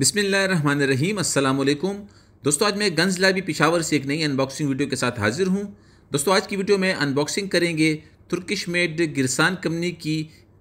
बिसमीम अल्लाम दोस्तों आज मैं गन्स लाइबी पिशावर से एक नई अनबॉक्सिंग वीडियो के साथ हाजिर हूँ दोस्तों आज की वीडियो में अनबॉक्सिंग करेंगे तुर्किश मेड गिरसान कंपनी की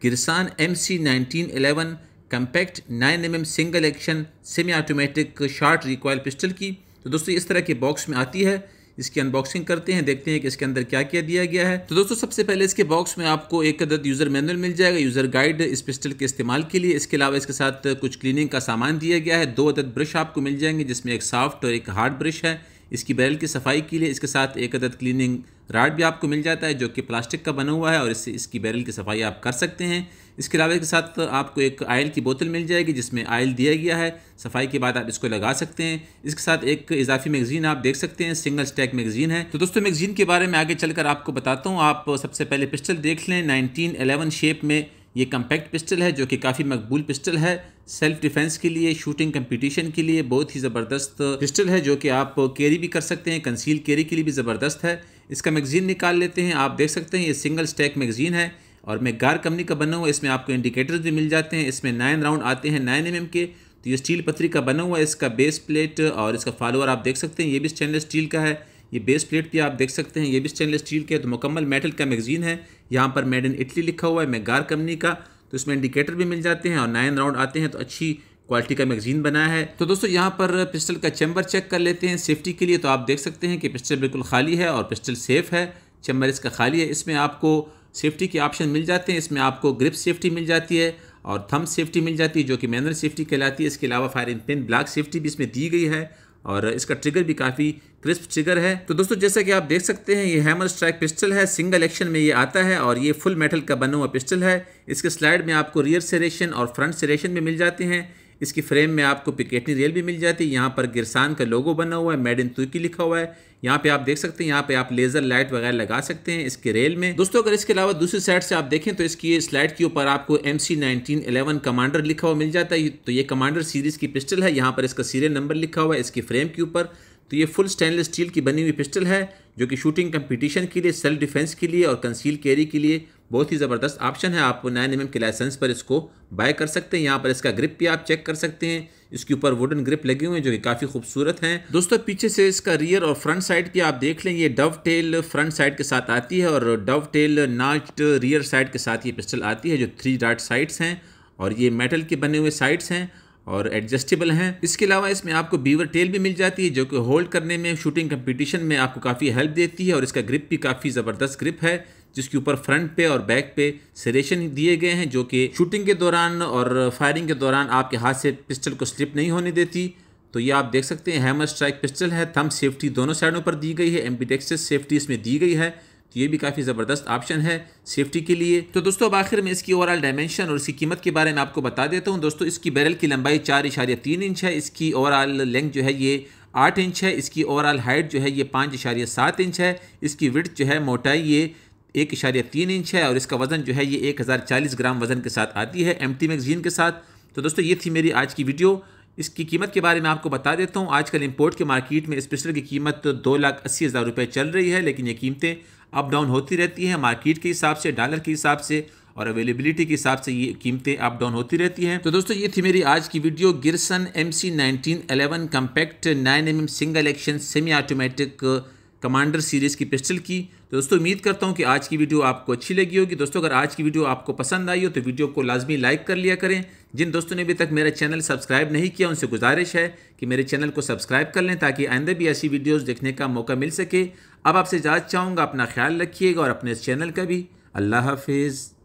Girsan M C nineteen eleven compact nine M M single action semi automatic short recoil pistol की तो दोस्तों इस तरह के बॉक्स में आती है इसकी अनबॉक्सिंग करते हैं देखते हैं कि इसके अंदर क्या क्या दिया गया है तो दोस्तों सबसे पहले इसके बॉक्स में आपको एक अदद यूज़र मैनुअल मिल जाएगा यूज़र गाइड इस पिस्टल के इस्तेमाल के लिए इसके अलावा इसके साथ कुछ क्लीनिंग का सामान दिया गया है दो अदद ब्रश आपको मिल जाएंगे जिसमें एक सॉफ्ट और एक हार्ड ब्रश है इसकी बैरल की सफाई के लिए इसके साथ एक अदद क्लीनिंग राड भी आपको मिल जाता है जो कि प्लास्टिक का बना हुआ है और इससे इसकी बैरल की सफाई आप कर सकते हैं इसके अलावा इसके साथ आपको एक आयल की बोतल मिल जाएगी जिसमें आयल दिया गया है सफाई के बाद आप इसको लगा सकते हैं इसके साथ एक इजाफी मैगज़ीन आप देख सकते हैं सिंगल स्टैक मैगज़ीन है तो दोस्तों मैगज़ीन के बारे में आगे चलकर आपको बताता हूँ आप सबसे पहले पिस्टल देख लें नाइनटीन शेप में ये कम्पैक्ट पिस्टल है जो कि काफ़ी मकबूल पिस्टल है सेल्फ डिफेंस के लिए शूटिंग कंपटीशन के लिए बहुत ही ज़बरदस्त पिस्टल है जो कि आप कैरी भी कर सकते हैं कंसील कैरी के लिए भी ज़बरदस्त है इसका मैगज़ीन निकाल लेते हैं आप देख सकते हैं ये सिंगल स्टैक मैगज़ीन है और मैं गार कंपनी का बना हुआ इसमें आपको इंडिकेटर्स भी मिल जाते हैं इसमें नाइन राउंड आते हैं नाइन एम mm के तो ये स्टील पथरी का बना हुआ है इसका बेस प्लेट और इसका फॉलोअर आप देख सकते हैं ये भी स्टेनलेस स्टील का है ये बेस प्लेट थी आप देख सकते हैं ये भी स्टेनलेस स्टील के तो मुकम्मल मेटल का मैगजीन है यहाँ पर मेड इन इटली लिखा हुआ है मैगार कंपनी का तो इसमें इंडिकेटर भी मिल जाते हैं और नाइन राउंड आते हैं तो अच्छी क्वालिटी का मैगजीन बनाया है तो दोस्तों यहाँ पर पिस्टल का चैम्बर चेक कर लेते हैं सेफ्टी के लिए तो आप देख सकते हैं कि पिस्टल बिल्कुल खाली है और पिस्टल सेफ़ है चैम्बर इसका खाली है इसमें आपको सेफ्टी के ऑप्शन मिल जाते हैं इसमें आपको ग्रिप सेफ्टी मिल जाती है और थम सेफ्टी मिल जाती है जो कि मैनुअल सेफ्टी कहलाती है इसके अलावा फायरिंग पिन ब्लैक सेफ्टी भी इसमें दी गई है और इसका ट्रिगर भी काफ़ी क्रिस्प ट्रिगर है तो दोस्तों जैसा कि आप देख सकते हैं ये हैमर स्ट्राइक पिस्टल है सिंगल एक्शन में ये आता है और ये फुल मेटल का बना हुआ पिस्टल है इसके स्लाइड में आपको रियर सेरेशन और फ्रंट सेरेशन में भी मिल जाते हैं इसकी फ्रेम में आपको पिकेटनी रेल भी मिल जाती है यहाँ पर गिरसान का लोगो बना हुआ है मेड इन तुर्की लिखा हुआ है यहाँ पे आप देख सकते हैं यहाँ पे आप लेजर लाइट वगैरह लगा सकते हैं इसके रेल में दोस्तों अगर इसके अलावा दूसरी साइड से आप देखें तो इसकी स्लाइड के ऊपर आपको M C nineteen eleven commander लिखा हुआ मिल जाता है तो ये कमांडर सीरीज की पिस्टल है यहाँ पर इसका सीरियल नंबर लिखा हुआ है इसकी फ्रेम के ऊपर तो ये फुल स्टेनलेस स्टील की बनी हुई पिस्टल है जो कि शूटिंग कंपटीशन के लिए सेल्फ डिफेंस के लिए और कंसील कैरी के लिए बहुत ही ज़बरदस्त ऑप्शन है आप नाइन एम के लाइसेंस पर इसको बाय कर सकते हैं यहाँ पर इसका ग्रिप भी आप चेक कर सकते हैं इसके ऊपर वुडन ग्रिप लगे हुए हैं जो कि काफ़ी खूबसूरत हैं दोस्तों पीछे से इसका रियर और फ्रंट साइड की आप देख लें ये डव टेल फ्रंट साइड के साथ आती है और dovetail nut rear side के साथ ये पिस्टल आती है जो थ्री डार्ट साइड्स हैं और ये मेटल के बने हुए साइड्स हैं और एडजस्टेबल हैं इसके अलावा इसमें आपको बीवर टेल भी मिल जाती है जो कि होल्ड करने में शूटिंग कंपटीशन में आपको काफ़ी हेल्प देती है और इसका ग्रिप भी काफ़ी ज़बरदस्त ग्रिप है जिसके ऊपर फ्रंट पे और बैक पे सरेशन दिए गए हैं जो कि शूटिंग के दौरान और फायरिंग के दौरान आपके हाथ से पिस्टल को स्लिप नहीं होने देती तो ये आप देख सकते हैं हैमर स्ट्राइक पिस्टल है थम सेफ्टी दोनों साइडों पर दी गई है एम्पीटेक्सिस सेफ्टी इसमें दी गई है तो ये भी काफ़ी ज़बरदस्त ऑप्शन है सेफ्टी के लिए तो दोस्तों अब आखिर में इसकी ओवरऑल डायमेंशन और इसकी कीमत के बारे में आपको बता देता हूँ दोस्तों इसकी बैरल की लंबाई चार इशारे तीन इंच है इसकी ओवरऑल लेंथ जो है ये आठ इंच है इसकी ओवरऑल हाइट जो है ये पाँच इशारे सात इंच है इसकी विड्थ जो है मोटाई ये एक इशारे तीन इंच है और इसका वज़न जो है ये एक हज़ार चालीस ग्राम वज़न के साथ आती है एम टी मैगजीन के साथ तो दोस्तों ये थी मेरी आज की वीडियो इसकी कीमत के बारे में आपको बता देता हूँ आजकल इम्पोर्ट के मार्केट में स्पेशल की कीमत तो दो लाख अस्सी हज़ार रुपये चल रही है लेकिन ये कीमतें अप डाउन होती रहती हैं मार्केट के हिसाब से डॉलर के हिसाब से और अवेलेबिलिटी के हिसाब से ये कीमतें अप डाउन होती रहती हैं तो दोस्तों ये थी मेरी आज की video Girsan M C nineteen eleven compact nine M M single action semi automatic commander series की पिस्टल की तो दोस्तों उम्मीद करता हूँ कि आज की वीडियो आपको अच्छी लगी होगी दोस्तों अगर आज की वीडियो आपको पसंद आई हो तो वीडियो को लाजमी लाइक कर लिया करें जिन दोस्तों ने अभी तक मेरा चैनल सब्सक्राइब नहीं किया उनसे गुजारिश है कि मेरे चैनल को सब्सक्राइब कर लें ताकि आइंदे भी ऐसी वीडियोज़ देखने का मौका मिल सके अब आपसे इजाज़त चाहूँगा अपना ख्याल रखिएगा और अपने इस चैनल का भी अल्लाह हाफिज़